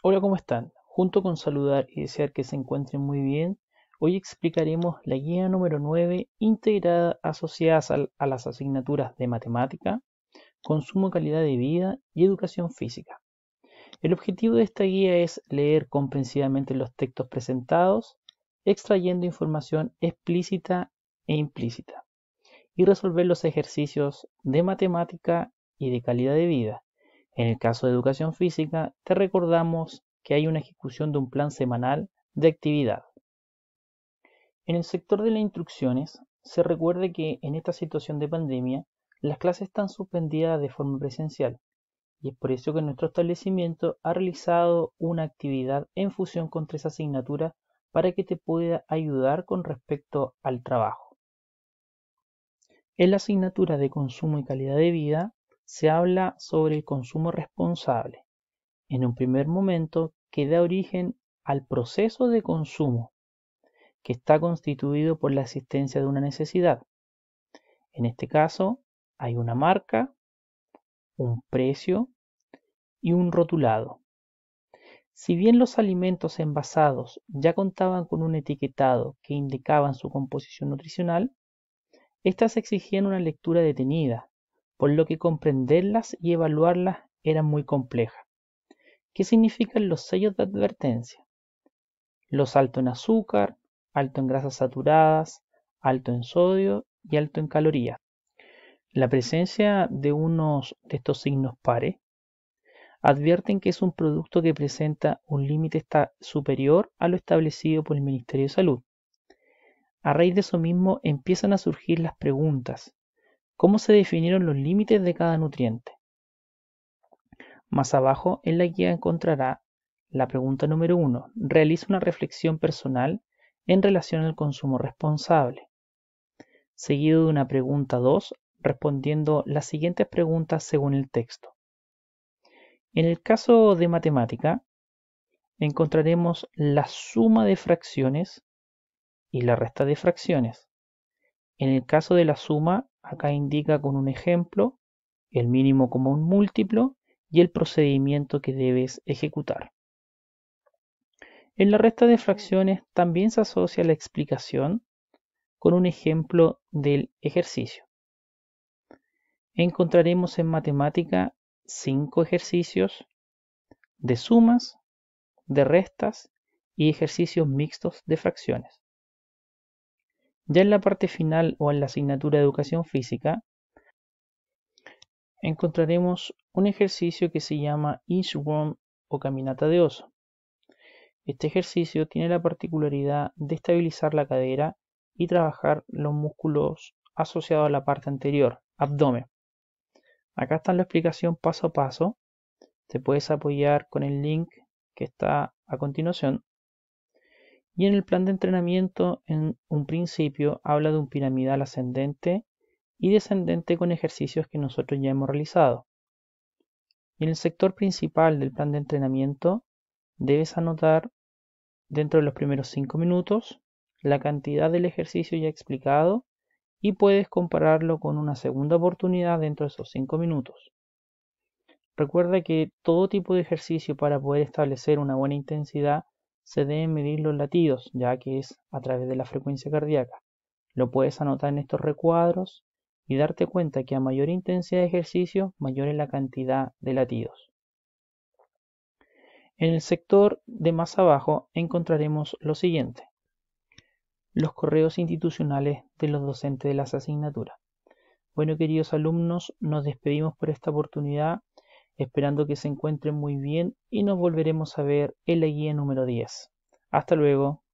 Hola, ¿cómo están? Junto con saludar y desear que se encuentren muy bien, hoy explicaremos la guía número 9 integrada asociada a las asignaturas de matemática, consumo y calidad de vida y educación física. El objetivo de esta guía es leer comprensivamente los textos presentados, extrayendo información explícita e implícita, y resolver los ejercicios de matemática y de calidad de vida en el caso de educación física, te recordamos que hay una ejecución de un plan semanal de actividad. En el sector de las instrucciones, se recuerde que en esta situación de pandemia, las clases están suspendidas de forma presencial, y es por eso que nuestro establecimiento ha realizado una actividad en fusión con tres asignaturas para que te pueda ayudar con respecto al trabajo. En la asignatura de consumo y calidad de vida se habla sobre el consumo responsable. En un primer momento que da origen al proceso de consumo, que está constituido por la existencia de una necesidad. En este caso, hay una marca, un precio y un rotulado. Si bien los alimentos envasados ya contaban con un etiquetado que indicaban su composición nutricional, éstas exigían una lectura detenida, por lo que comprenderlas y evaluarlas era muy compleja. ¿Qué significan los sellos de advertencia? Los alto en azúcar, alto en grasas saturadas, alto en sodio y alto en calorías. La presencia de unos de estos signos PARE advierten que es un producto que presenta un límite superior a lo establecido por el Ministerio de Salud. A raíz de eso mismo empiezan a surgir las preguntas, cómo se definieron los límites de cada nutriente. Más abajo en la guía encontrará la pregunta número 1. Realiza una reflexión personal en relación al consumo responsable. Seguido de una pregunta 2, respondiendo las siguientes preguntas según el texto. En el caso de matemática, encontraremos la suma de fracciones y la resta de fracciones. En el caso de la suma, acá indica con un ejemplo el mínimo como un múltiplo y el procedimiento que debes ejecutar. En la resta de fracciones también se asocia la explicación con un ejemplo del ejercicio. Encontraremos en matemática cinco ejercicios de sumas, de restas y ejercicios mixtos de fracciones. Ya en la parte final o en la asignatura de educación física, encontraremos un ejercicio que se llama Inchworm o caminata de oso. Este ejercicio tiene la particularidad de estabilizar la cadera y trabajar los músculos asociados a la parte anterior, abdomen. Acá está la explicación paso a paso. Te puedes apoyar con el link que está a continuación y en el plan de entrenamiento, en un principio, habla de un piramidal ascendente y descendente con ejercicios que nosotros ya hemos realizado. en el sector principal del plan de entrenamiento, debes anotar dentro de los primeros 5 minutos la cantidad del ejercicio ya explicado y puedes compararlo con una segunda oportunidad dentro de esos 5 minutos. Recuerda que todo tipo de ejercicio para poder establecer una buena intensidad se deben medir los latidos, ya que es a través de la frecuencia cardíaca. Lo puedes anotar en estos recuadros y darte cuenta que a mayor intensidad de ejercicio, mayor es la cantidad de latidos. En el sector de más abajo encontraremos lo siguiente. Los correos institucionales de los docentes de las asignaturas. Bueno, queridos alumnos, nos despedimos por esta oportunidad esperando que se encuentren muy bien y nos volveremos a ver en la guía número 10. Hasta luego.